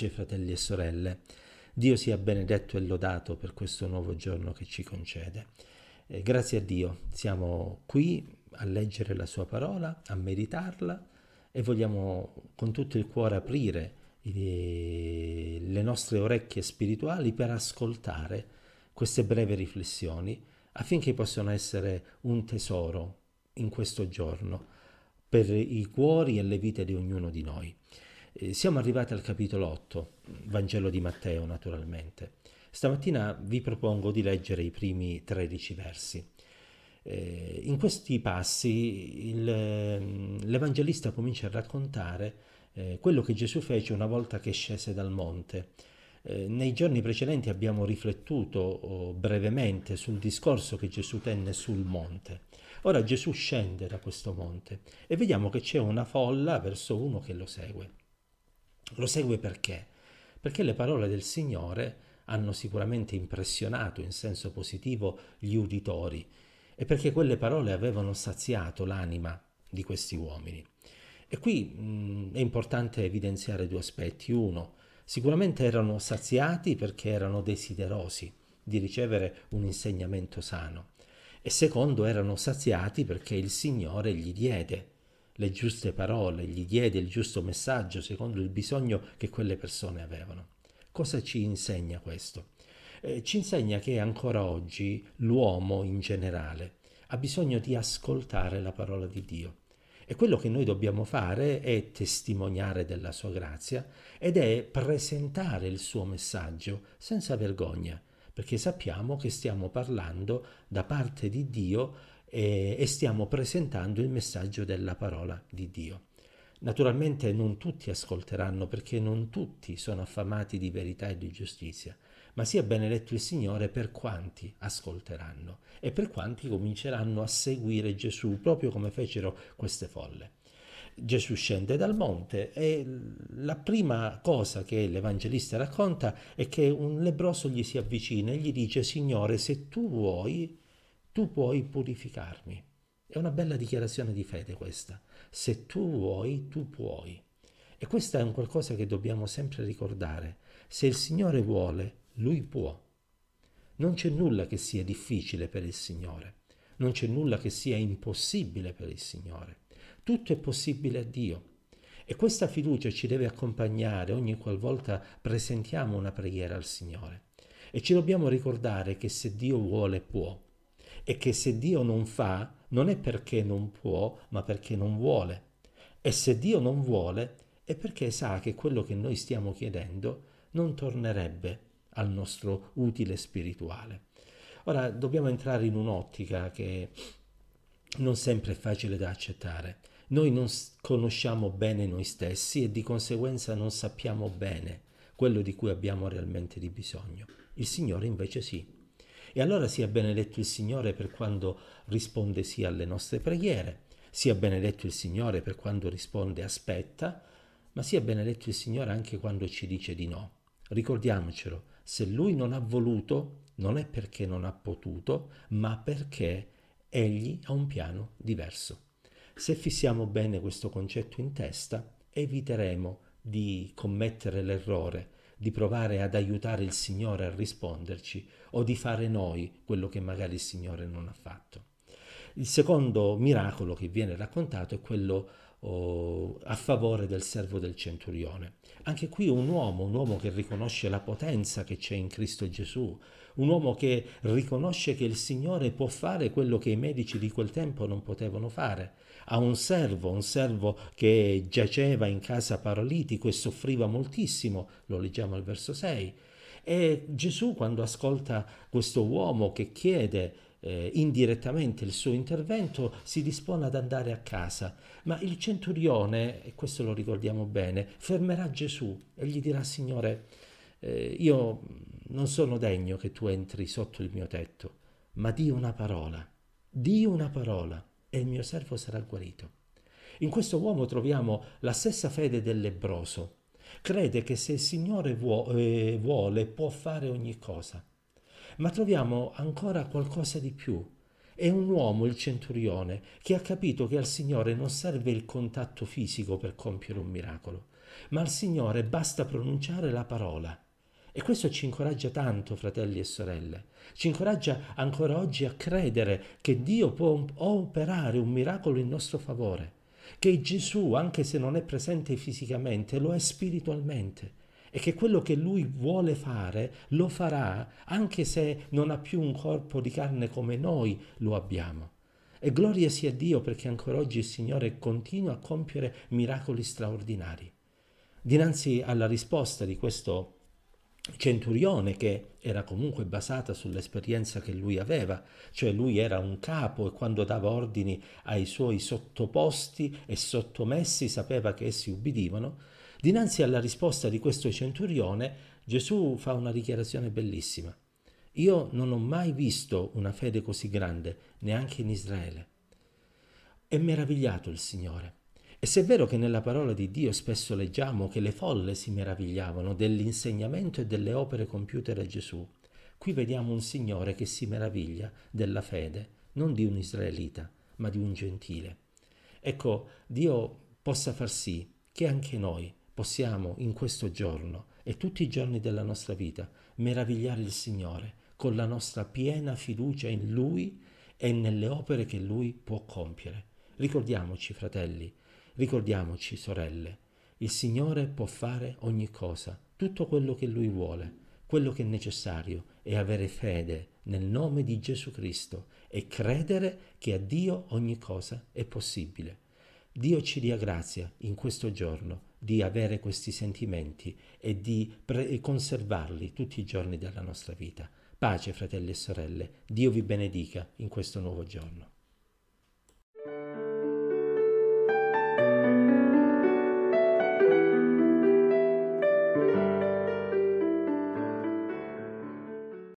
Pace, fratelli e sorelle. Dio sia benedetto e lodato per questo nuovo giorno che ci concede. Eh, grazie a Dio siamo qui a leggere la sua parola, a meditarla e vogliamo con tutto il cuore aprire le nostre orecchie spirituali per ascoltare queste breve riflessioni affinché possano essere un tesoro in questo giorno per i cuori e le vite di ognuno di noi. Eh, siamo arrivati al capitolo 8, Vangelo di Matteo naturalmente. Stamattina vi propongo di leggere i primi 13 versi. Eh, in questi passi il, ehm, l'Evangelista comincia a raccontare eh, quello che Gesù fece una volta che scese dal monte. Eh, nei giorni precedenti abbiamo riflettuto oh, brevemente sul discorso che Gesù tenne sul monte. Ora Gesù scende da questo monte e vediamo che c'è una folla verso uno che lo segue. Lo segue perché? Perché le parole del Signore hanno sicuramente impressionato in senso positivo gli uditori e perché quelle parole avevano saziato l'anima di questi uomini. E qui mh, mm, è importante evidenziare due aspetti. Uno, sicuramente erano saziati perché erano desiderosi di ricevere un insegnamento sano e secondo erano saziati perché il Signore gli diede le giuste parole, gli diede il giusto messaggio secondo il bisogno che quelle persone avevano. Cosa ci insegna questo? Eh, ci insegna che ancora oggi l'uomo in generale ha bisogno di ascoltare la parola di Dio. E quello che noi dobbiamo fare è testimoniare della sua grazia ed è presentare il suo messaggio senza vergogna, perché sappiamo che stiamo parlando da parte di Dio e, e stiamo presentando il messaggio della parola di Dio. Naturalmente non tutti ascolteranno perché non tutti sono affamati di verità e di giustizia, ma sia benedetto il Signore per quanti ascolteranno e per quanti cominceranno a seguire Gesù proprio come fecero queste folle. Gesù scende dal monte e la prima cosa che l'Evangelista racconta è che un lebroso gli si avvicina e gli dice Signore se tu vuoi tu puoi purificarmi. È una bella dichiarazione di fede questa. Se tu vuoi, tu puoi. E questo è un qualcosa che dobbiamo sempre ricordare. Se il Signore vuole, Lui può. Non c'è nulla che sia difficile per il Signore. Non c'è nulla che sia impossibile per il Signore. Tutto è possibile a Dio. E questa fiducia ci deve accompagnare ogni qualvolta presentiamo una preghiera al Signore. E ci dobbiamo ricordare che se Dio vuole può, e che se Dio non fa non è perché non può, ma perché non vuole. E se Dio non vuole è perché sa che quello che noi stiamo chiedendo non tornerebbe al nostro utile spirituale. Ora dobbiamo entrare in un'ottica che non sempre è facile da accettare. Noi non conosciamo bene noi stessi e di conseguenza non sappiamo bene quello di cui abbiamo realmente di bisogno. Il Signore invece sì, e allora sia benedetto il Signore per quando risponde sì alle nostre preghiere, sia benedetto il Signore per quando risponde aspetta, ma sia benedetto il Signore anche quando ci dice di no. Ricordiamocelo, se Lui non ha voluto, non è perché non ha potuto, ma perché Egli ha un piano diverso. Se fissiamo bene questo concetto in testa, eviteremo di commettere l'errore di provare ad aiutare il Signore a risponderci o di fare noi quello che magari il Signore non ha fatto. Il secondo miracolo che viene raccontato è quello a favore del servo del centurione. Anche qui un uomo, un uomo che riconosce la potenza che c'è in Cristo Gesù, un uomo che riconosce che il Signore può fare quello che i medici di quel tempo non potevano fare. Ha un servo, un servo che giaceva in casa paralitico e soffriva moltissimo, lo leggiamo al verso 6. E Gesù quando ascolta questo uomo che chiede eh, indirettamente il suo intervento, si dispone ad andare a casa. Ma il centurione, e questo lo ricordiamo bene, fermerà Gesù e gli dirà, Signore, eh, io non sono degno che tu entri sotto il mio tetto, ma di una parola, di una parola, e il mio servo sarà guarito. In questo uomo troviamo la stessa fede del lebroso. Crede che se il Signore vuo, eh, vuole può fare ogni cosa ma troviamo ancora qualcosa di più. È un uomo, il centurione, che ha capito che al Signore non serve il contatto fisico per compiere un miracolo, ma al Signore basta pronunciare la parola. E questo ci incoraggia tanto, fratelli e sorelle, ci incoraggia ancora oggi a credere che Dio può operare un miracolo in nostro favore, che Gesù, anche se non è presente fisicamente, lo è spiritualmente e che quello che lui vuole fare lo farà anche se non ha più un corpo di carne come noi lo abbiamo. E gloria sia a Dio perché ancora oggi il Signore continua a compiere miracoli straordinari. Dinanzi alla risposta di questo centurione che era comunque basata sull'esperienza che lui aveva, cioè lui era un capo e quando dava ordini ai suoi sottoposti e sottomessi sapeva che essi ubbidivano, dinanzi alla risposta di questo centurione Gesù fa una dichiarazione bellissima. Io non ho mai visto una fede così grande, neanche in Israele. È meravigliato il Signore. E se è vero che nella parola di Dio spesso leggiamo che le folle si meravigliavano dell'insegnamento e delle opere compiute da Gesù, qui vediamo un Signore che si meraviglia della fede, non di un israelita, ma di un gentile. Ecco, Dio possa far sì che anche noi possiamo in questo giorno e tutti i giorni della nostra vita meravigliare il Signore con la nostra piena fiducia in Lui e nelle opere che Lui può compiere. Ricordiamoci, fratelli, Ricordiamoci, sorelle, il Signore può fare ogni cosa, tutto quello che Lui vuole. Quello che è necessario è avere fede nel nome di Gesù Cristo e credere che a Dio ogni cosa è possibile. Dio ci dia grazia in questo giorno di avere questi sentimenti e di pre- conservarli tutti i giorni della nostra vita. Pace, fratelli e sorelle, Dio vi benedica in questo nuovo giorno.